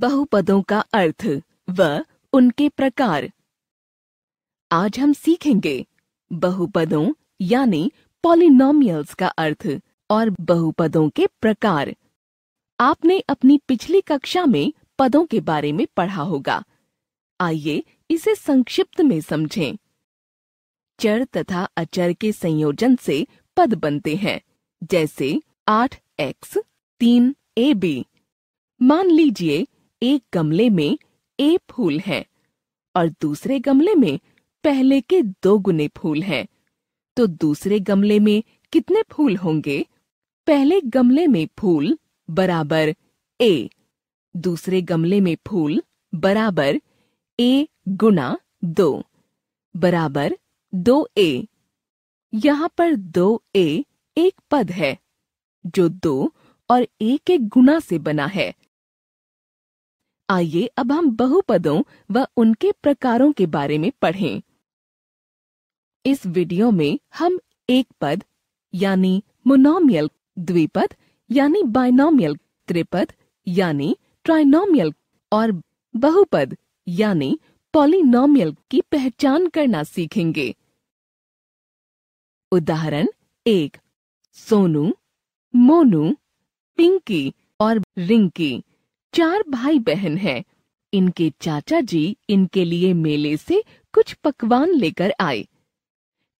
बहुपदों का अर्थ व उनके प्रकार आज हम सीखेंगे बहुपदों यानी पॉलिनोमियल्स का अर्थ और बहुपदों के प्रकार आपने अपनी पिछली कक्षा में पदों के बारे में पढ़ा होगा आइए इसे संक्षिप्त में समझें। चर तथा अचर के संयोजन से पद बनते हैं जैसे आठ एक्स तीन ए बी मान लीजिए एक गमले में ए फूल है और दूसरे गमले में पहले के दो गुने फूल हैं, तो दूसरे गमले में कितने फूल होंगे पहले गमले में फूल बराबर ए दूसरे गमले में फूल बराबर ए गुना दो बराबर दो ए यहाँ पर दो ए एक पद है जो दो और ए के गुना से बना है आइए अब हम बहुपदों व उनके प्रकारों के बारे में पढ़ें। इस वीडियो में हम एक पद यानी मोनोमियल द्विपद यानी बाइनोमियल त्रिपद यानी ट्राइनोमियल और बहुपद यानी पॉलिनोमियल की पहचान करना सीखेंगे उदाहरण एक सोनू मोनू पिंकी और रिंकी चार भाई बहन हैं। इनके चाचा जी इनके लिए मेले से कुछ पकवान लेकर आए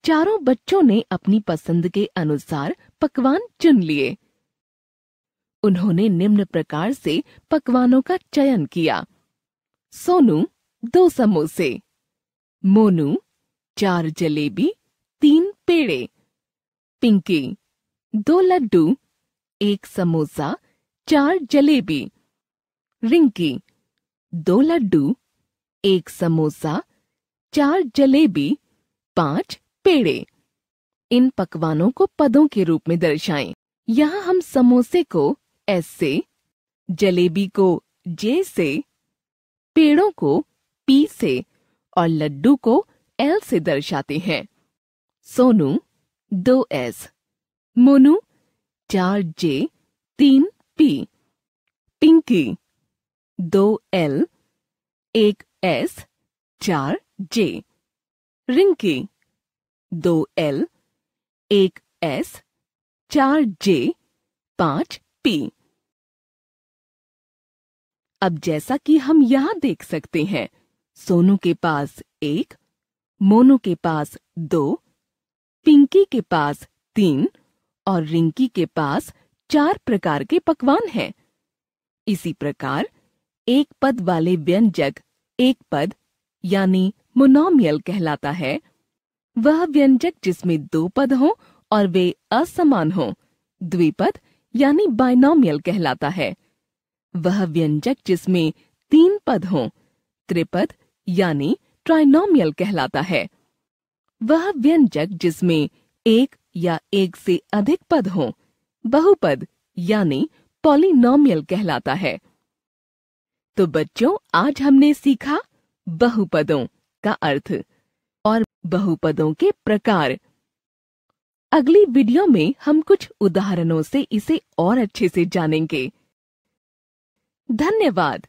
चारों बच्चों ने अपनी पसंद के अनुसार पकवान चुन लिए उन्होंने निम्न प्रकार से पकवानों का चयन किया सोनू दो समोसे मोनू चार जलेबी तीन पेड़े पिंकी दो लड्डू एक समोसा चार जलेबी रिंकी दो लड्डू एक समोसा चार जलेबी पांच पेड़े इन पकवानों को पदों के रूप में दर्शाएं। यहाँ हम समोसे को एस से जलेबी को जे से पेड़ों को पी से और लड्डू को एल से दर्शाते हैं सोनू दो एस मोनू चार जे तीन पी पिंकी दो एल एक एस चार जे रिंकी दो एल एक एस चार जे पांच पी अब जैसा कि हम यहां देख सकते हैं सोनू के पास एक मोनू के पास दो पिंकी के पास तीन और रिंकी के पास चार प्रकार के पकवान हैं। इसी प्रकार एक पद वाले व्यंजक एक पद यानी मोनोमियल कहलाता है वह व्यंजक जिसमें दो पद हों और वे असमान हों द्विपद यानी बाइनोमियल कहलाता है वह व्यंजक जिसमें तीन पद हों त्रिपद यानी ट्राइनोमियल कहलाता है वह व्यंजक जिसमें एक या एक से अधिक पद हों बहुपद यानी पॉलिनोमियल कहलाता है तो बच्चों आज हमने सीखा बहुपदों का अर्थ और बहुपदों के प्रकार अगली वीडियो में हम कुछ उदाहरणों से इसे और अच्छे से जानेंगे धन्यवाद